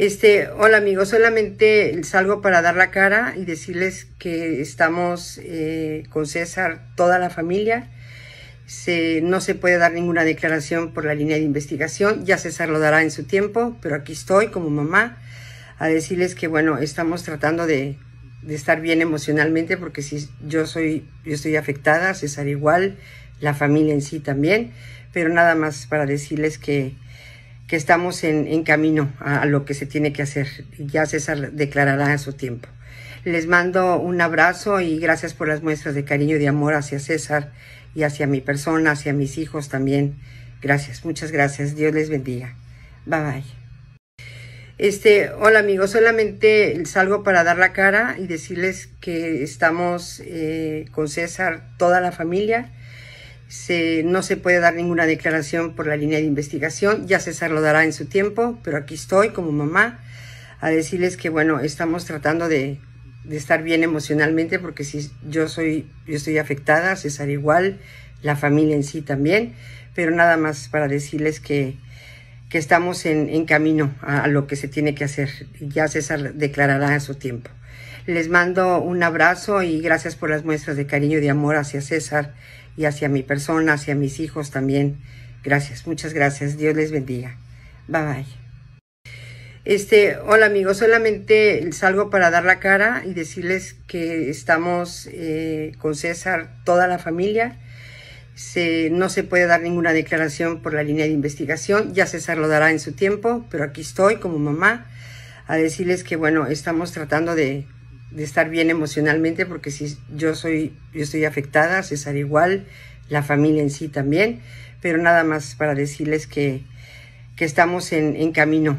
Este, hola amigos, solamente salgo para dar la cara y decirles que estamos eh, con César, toda la familia. no se puede dar ninguna declaración por la línea de investigación, ya César lo dará en su tiempo, pero aquí estoy como mamá a decirles que bueno, estamos tratando de, estar bien emocionalmente porque si yo soy, yo estoy afectada, César igual, la familia en sí también, pero nada más para decirles que que estamos en, camino a, lo que se tiene que hacer. Ya César declarará a su tiempo. Les mando un abrazo y gracias por las muestras de cariño y de amor hacia César y hacia mi persona, hacia mis hijos también. Gracias, muchas gracias. Dios les bendiga. Bye bye. Este, hola amigos, solamente salgo para dar la cara y decirles que estamos eh, con César, toda la familia, no se puede dar ninguna declaración por la línea de investigación, ya César lo dará en su tiempo, pero aquí estoy como mamá a decirles que bueno, estamos tratando de, estar bien emocionalmente porque si yo soy, yo estoy afectada, César igual, la familia en sí también, pero nada más para decirles que, que estamos en, camino a, lo que se tiene que hacer. Ya César declarará a su tiempo. Les mando un abrazo y gracias por las muestras de cariño y de amor hacia César y hacia mi persona, hacia mis hijos también. Gracias, muchas gracias. Dios les bendiga. Bye bye. Este, hola amigos, solamente salgo para dar la cara y decirles que estamos eh, con César, toda la familia. no se puede dar ninguna declaración por la línea de investigación, ya César lo dará en su tiempo, pero aquí estoy como mamá a decirles que bueno, estamos tratando de de estar bien emocionalmente, porque si yo soy, yo estoy afectada, César igual, la familia en sí también, pero nada más para decirles que, que estamos en, en camino